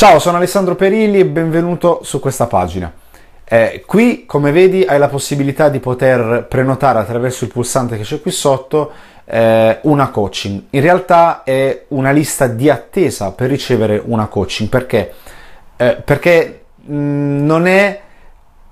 Ciao, sono Alessandro Perilli e benvenuto su questa pagina. Eh, qui, come vedi, hai la possibilità di poter prenotare attraverso il pulsante che c'è qui sotto eh, una coaching. In realtà è una lista di attesa per ricevere una coaching perché, eh, perché mh, mm, non è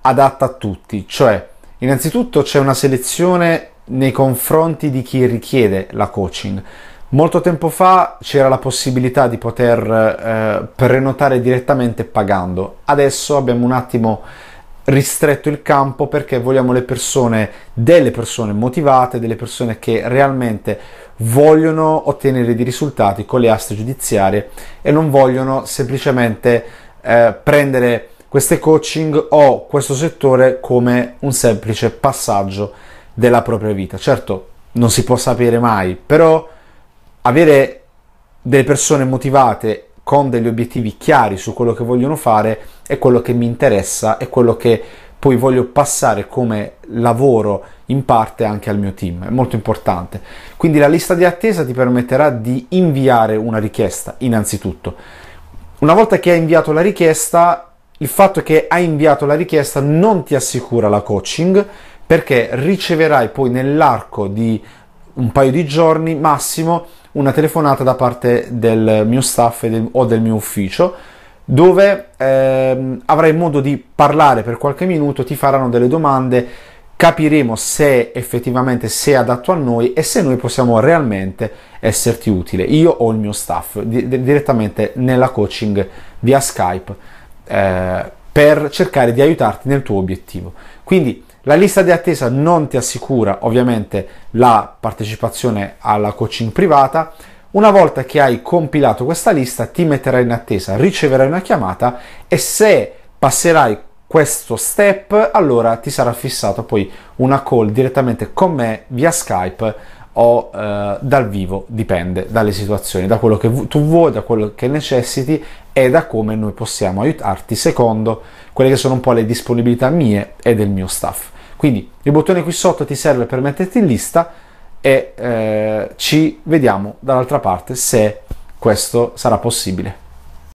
adatta a tutti, cioè innanzitutto c'è una selezione nei confronti di chi richiede la coaching. Molto tempo fa c'era la possibilità di poter eh, prenotare direttamente pagando. Adesso abbiamo un attimo ristretto il campo perché vogliamo le persone, delle persone motivate, delle persone che realmente vogliono ottenere dei risultati con le aste giudiziarie e non vogliono semplicemente eh, prendere queste coaching o questo settore come un semplice passaggio della propria vita. Certo, non si può sapere mai, però avere delle persone motivate con degli obiettivi chiari su quello che vogliono fare è quello che mi interessa, è quello che poi voglio passare come lavoro in parte anche al mio team, è molto importante. Quindi la lista di attesa ti permetterà di inviare una richiesta innanzitutto. Una volta che hai inviato la richiesta, il fatto che hai inviato la richiesta non ti assicura la coaching perché riceverai poi nell'arco di un paio di giorni massimo una telefonata da parte del mio staff del, o del mio ufficio dove ehm, avrai modo di parlare per qualche minuto, ti faranno delle domande, capiremo se effettivamente sei adatto a noi e se noi possiamo realmente esserti utile, io o il mio staff, di- direttamente nella coaching via Skype, eh, per cercare di aiutarti nel tuo obiettivo. Quindi la lista di attesa non ti assicura ovviamente la partecipazione alla coaching privata. Una volta che hai compilato questa lista ti metterai in attesa, riceverai una chiamata e se passerai questo step allora ti sarà fissata poi una call direttamente con me via Skype o eh, dal vivo, dipende dalle situazioni, da quello che tu vuoi, da quello che necessiti e da come noi possiamo aiutarti secondo quelle che sono un po' le disponibilità mie e del mio staff. Quindi il bottone qui sotto ti serve per metterti in lista e eh, ci vediamo dall'altra parte se questo sarà possibile.